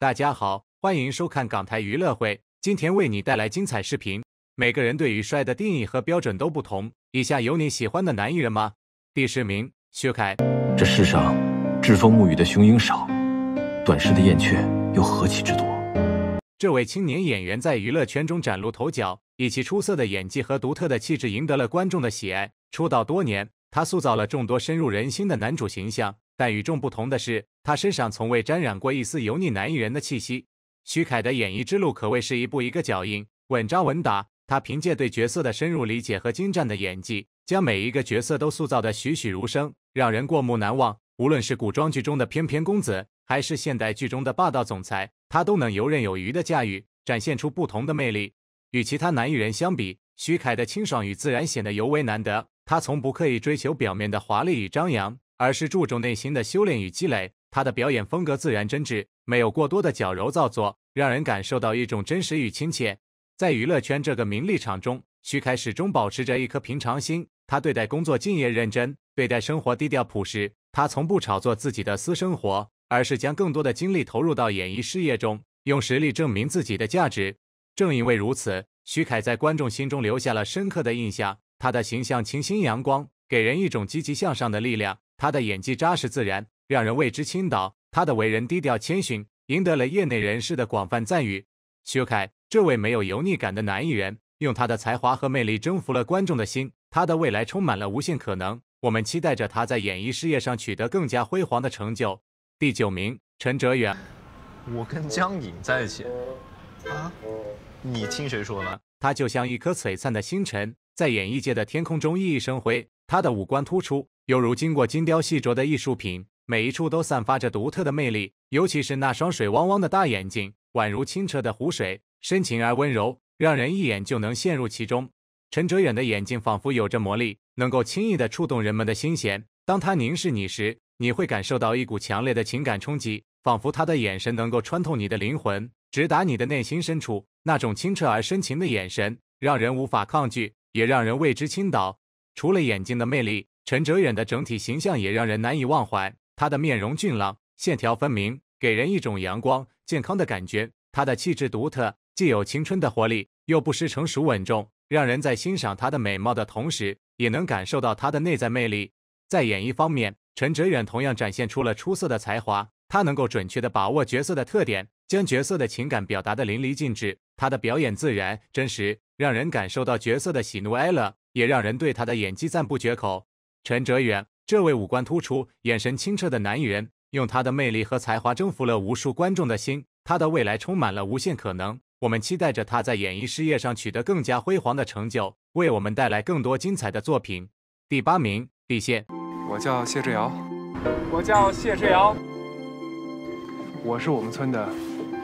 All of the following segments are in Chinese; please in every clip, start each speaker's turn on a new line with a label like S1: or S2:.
S1: 大家好，欢迎收看港台娱乐会，今天为你带来精彩视频。每个人对于帅的定义和标准都不同，以下有你喜欢的男艺人吗？第十名，薛凯。这世上，栉风沐雨的雄鹰少，短视的燕雀又何其之多。这位青年演员在娱乐圈中崭露头角，以其出色的演技和独特的气质赢得了观众的喜爱。出道多年，他塑造了众多深入人心的男主形象。但与众不同的是，他身上从未沾染过一丝油腻男艺人的气息。徐凯的演艺之路可谓是一步一个脚印，稳扎稳打。他凭借对角色的深入理解和精湛的演技，将每一个角色都塑造得栩栩如生，让人过目难忘。无论是古装剧中的翩翩公子，还是现代剧中的霸道总裁，他都能游刃有余地驾驭，展现出不同的魅力。与其他男艺人相比，徐凯的清爽与自然显得尤为难得。他从不刻意追求表面的华丽与张扬。而是注重内心的修炼与积累。他的表演风格自然真挚，没有过多的矫揉造作，让人感受到一种真实与亲切。在娱乐圈这个名利场中，徐凯始终保持着一颗平常心。他对待工作敬业认真，对待生活低调朴实。他从不炒作自己的私生活，而是将更多的精力投入到演艺事业中，用实力证明自己的价值。正因为如此，徐凯在观众心中留下了深刻的印象。他的形象清新阳光，给人一种积极向上的力量。他的演技扎实自然，让人为之倾倒。他的为人低调谦逊，赢得了业内人士的广泛赞誉。薛凯，这位没有油腻感的男演员，用他的才华和魅力征服了观众的心。他的未来充满了无限可能，我们期待着他在演艺事业上取得更加辉煌的成就。第九名，陈哲远。我跟江颖在一起。啊？你听谁说的？他就像一颗璀璨的星辰。在演艺界的天空中熠熠生辉，他的五官突出，犹如经过精雕细琢的艺术品，每一处都散发着独特的魅力。尤其是那双水汪汪的大眼睛，宛如清澈的湖水，深情而温柔，让人一眼就能陷入其中。陈哲远的眼睛仿佛有着魔力，能够轻易地触动人们的心弦。当他凝视你时，你会感受到一股强烈的情感冲击，仿佛他的眼神能够穿透你的灵魂，直达你的内心深处。那种清澈而深情的眼神，让人无法抗拒。也让人为之倾倒。除了眼睛的魅力，陈哲远的整体形象也让人难以忘怀。他的面容俊朗，线条分明，给人一种阳光、健康的感觉。他的气质独特，既有青春的活力，又不失成熟稳重，让人在欣赏他的美貌的同时，也能感受到他的内在魅力。在演绎方面，陈哲远同样展现出了出色的才华。他能够准确地把握角色的特点，将角色的情感表达得淋漓尽致。他的表演自然、真实。让人感受到角色的喜怒哀乐，也让人对他的演技赞不绝口。陈哲远，这位五官突出、眼神清澈的男演员，用他的魅力和才华征服了无数观众的心。他的未来充满了无限可能，我们期待着他在演艺事业上取得更加辉煌的成就，为我们带来更多精彩的作品。第八名，李现。我叫谢志尧，我叫谢志尧，我是我们村的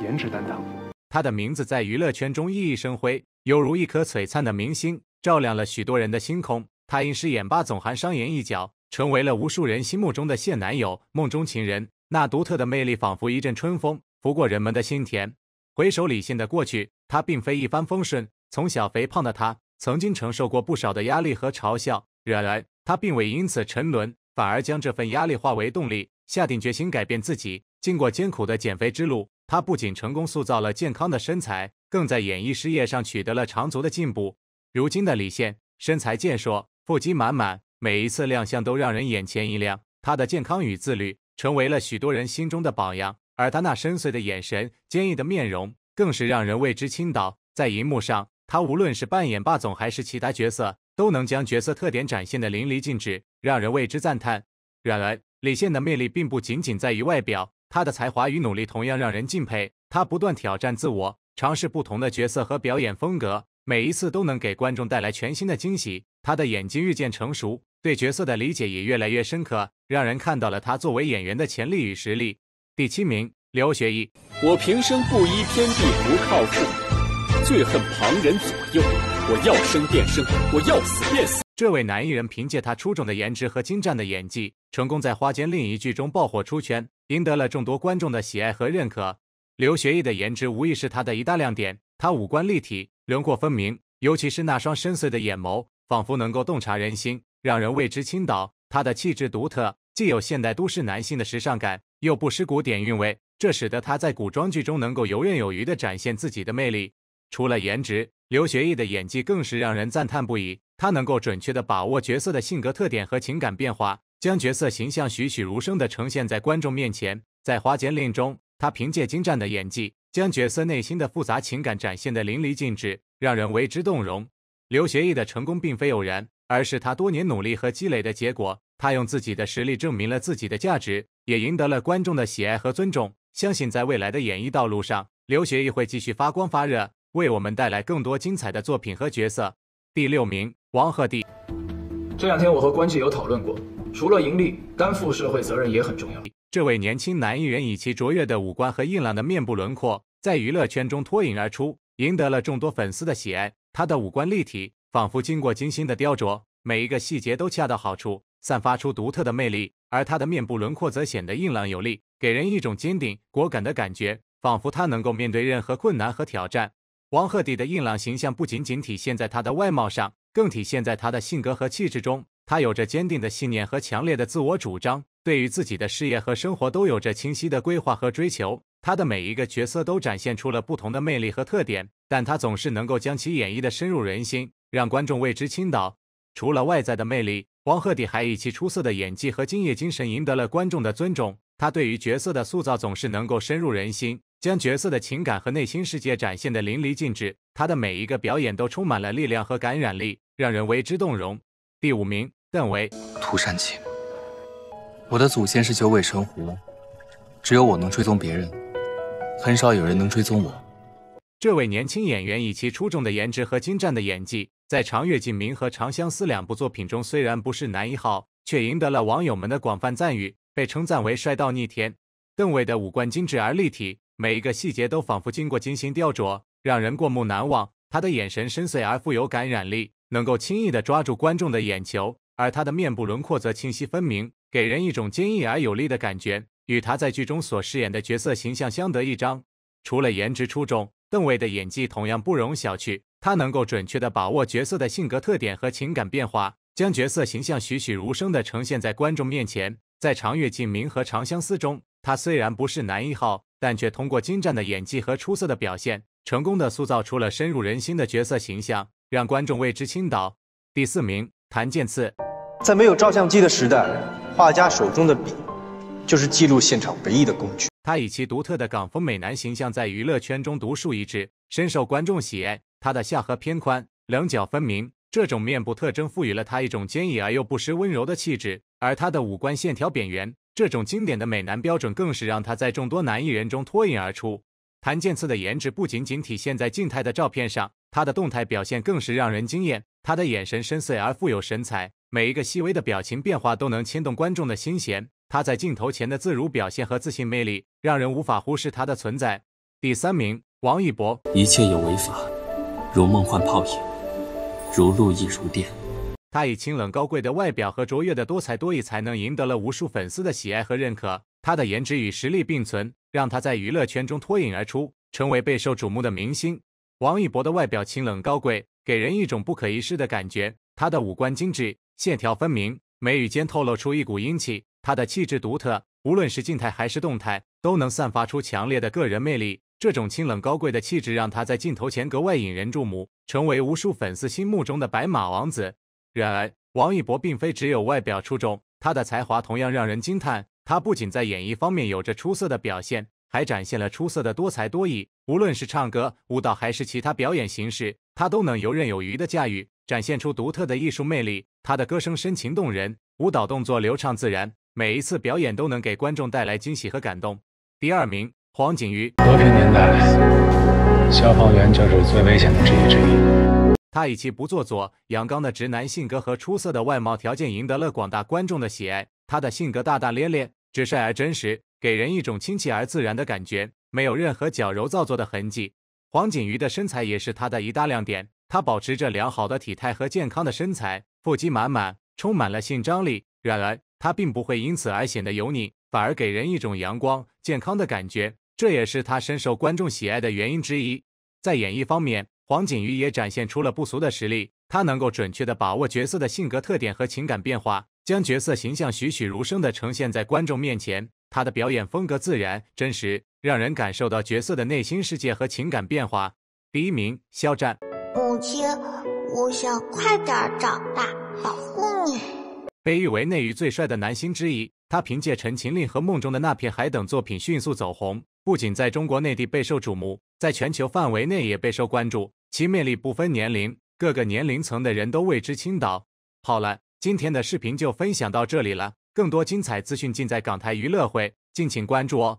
S1: 颜值担当。他的名字在娱乐圈中熠熠生辉。犹如一颗璀璨的明星，照亮了许多人的星空。他因饰演霸总韩商言一角，成为了无数人心目中的现男友、梦中情人。那独特的魅力，仿佛一阵春风拂过人们的心田。回首李现的过去，他并非一帆风顺。从小肥胖的他，曾经承受过不少的压力和嘲笑。然而，他并未因此沉沦，反而将这份压力化为动力，下定决心改变自己。经过艰苦的减肥之路。他不仅成功塑造了健康的身材，更在演艺事业上取得了长足的进步。如今的李现，身材健硕，腹肌满满，每一次亮相都让人眼前一亮。他的健康与自律，成为了许多人心中的榜样。而他那深邃的眼神、坚毅的面容，更是让人为之倾倒。在荧幕上，他无论是扮演霸总还是其他角色，都能将角色特点展现得淋漓尽致，让人为之赞叹。然而，李现的魅力并不仅仅在于外表。他的才华与努力同样让人敬佩。他不断挑战自我，尝试不同的角色和表演风格，每一次都能给观众带来全新的惊喜。他的演技日渐成熟，对角色的理解也越来越深刻，让人看到了他作为演员的潜力与实力。第七名，刘学义。我平生不依天地不靠父，最恨旁人左右。我要生便生，我要死便死。这位男艺人凭借他出众的颜值和精湛的演技，成功在花间另一剧中爆火出圈，赢得了众多观众的喜爱和认可。刘学义的颜值无疑是他的一大亮点，他五官立体，轮廓分明，尤其是那双深邃的眼眸，仿佛能够洞察人心，让人为之倾倒。他的气质独特，既有现代都市男性的时尚感，又不失古典韵味，这使得他在古装剧中能够游刃有余地展现自己的魅力。除了颜值，刘学义的演技更是让人赞叹不已。他能够准确地把握角色的性格特点和情感变化，将角色形象栩栩如生地呈现在观众面前。在《花间令》中，他凭借精湛的演技，将角色内心的复杂情感展现得淋漓尽致，让人为之动容。刘学义的成功并非偶然，而是他多年努力和积累的结果。他用自己的实力证明了自己的价值，也赢得了观众的喜爱和尊重。相信在未来的演艺道路上，刘学义会继续发光发热，为我们带来更多精彩的作品和角色。第六名。王鹤棣，这两天我和关继友讨论过，除了盈利，担负社会责任也很重要。这位年轻男艺人以其卓越的五官和硬朗的面部轮廓，在娱乐圈中脱颖而出，赢得了众多粉丝的喜爱。他的五官立体，仿佛经过精心的雕琢，每一个细节都恰到好处，散发出独特的魅力。而他的面部轮廓则显得硬朗有力，给人一种坚定果敢的感觉，仿佛他能够面对任何困难和挑战。王鹤棣的硬朗形象不仅仅体现在他的外貌上。更体现在他的性格和气质中，他有着坚定的信念和强烈的自我主张，对于自己的事业和生活都有着清晰的规划和追求。他的每一个角色都展现出了不同的魅力和特点，但他总是能够将其演绎的深入人心，让观众为之倾倒。除了外在的魅力，王鹤棣还以其出色的演技和敬业精神赢得了观众的尊重。他对于角色的塑造总是能够深入人心，将角色的情感和内心世界展现的淋漓尽致。他的每一个表演都充满了力量和感染力。让人为之动容。第五名，邓为《涂山璟。我的祖先是九尾神狐，只有我能追踪别人，很少有人能追踪我。这位年轻演员以其出众的颜值和精湛的演技，在《长月烬明》和《长相思》两部作品中，虽然不是男一号，却赢得了网友们的广泛赞誉，被称赞为帅到逆天。邓伟的五官精致而立体，每一个细节都仿佛经过精心雕琢，让人过目难忘。他的眼神深邃而富有感染力。能够轻易的抓住观众的眼球，而他的面部轮廓则清晰分明，给人一种坚毅而有力的感觉，与他在剧中所饰演的角色形象相得益彰。除了颜值出众，邓为的演技同样不容小觑。他能够准确的把握角色的性格特点和情感变化，将角色形象栩栩如生的呈现在观众面前。在《长月烬明》和《长相思》中，他虽然不是男一号，但却通过精湛的演技和出色的表现，成功的塑造出了深入人心的角色形象。让观众为之倾倒。第四名，谭健次。在没有照相机的时代，画家手中的笔就是记录现场唯一的工具。他以其独特的港风美男形象，在娱乐圈中独树一帜，深受观众喜爱。他的下颌偏宽，棱角分明，这种面部特征赋予了他一种坚毅而又不失温柔的气质。而他的五官线条扁圆，这种经典的美男标准，更是让他在众多男艺人中脱颖而出。檀健次的颜值不仅仅体现在静态的照片上，他的动态表现更是让人惊艳。他的眼神深邃而富有神采，每一个细微的表情变化都能牵动观众的心弦。他在镜头前的自如表现和自信魅力，让人无法忽视他的存在。第三名，王一博。一切有为法，如梦幻泡影，如露亦如电。他以清冷高贵的外表和卓越的多才多艺才能，赢得了无数粉丝的喜爱和认可。他的颜值与实力并存，让他在娱乐圈中脱颖而出，成为备受瞩目的明星。王一博的外表清冷高贵，给人一种不可一世的感觉。他的五官精致，线条分明，眉宇间透露出一股英气。他的气质独特，无论是静态还是动态，都能散发出强烈的个人魅力。这种清冷高贵的气质让他在镜头前格外引人注目，成为无数粉丝心目中的白马王子。然而，王一博并非只有外表出众，他的才华同样让人惊叹。他不仅在演艺方面有着出色的表现，还展现了出色的多才多艺。无论是唱歌、舞蹈还是其他表演形式，他都能游刃有余地驾驭，展现出独特的艺术魅力。他的歌声深情动人，舞蹈动作流畅自然，每一次表演都能给观众带来惊喜和感动。第二名，黄景瑜。和平年代，消防员就是最危险的职业之一。他以其不做作、阳刚的直男性格和出色的外貌条件赢得了广大观众的喜爱。他的性格大大咧咧、直率而真实，给人一种亲切而自然的感觉，没有任何矫揉造作的痕迹。黄景瑜的身材也是他的一大亮点，他保持着良好的体态和健康的身材，腹肌满满，充满了性张力。然而，他并不会因此而显得油腻，反而给人一种阳光健康的感觉，这也是他深受观众喜爱的原因之一。在演艺方面，黄景瑜也展现出了不俗的实力，他能够准确地把握角色的性格特点和情感变化，将角色形象栩栩如生地呈现在观众面前。他的表演风格自然真实，让人感受到角色的内心世界和情感变化。第一名，肖战。母亲，我想快点长大，保护你。被誉为内娱最帅的男星之一。他凭借《陈情令》和《梦中的那片海》等作品迅速走红，不仅在中国内地备受瞩目，在全球范围内也备受关注。其魅力不分年龄，各个年龄层的人都为之倾倒。好了，今天的视频就分享到这里了，更多精彩资讯尽在港台娱乐会，敬请关注哦。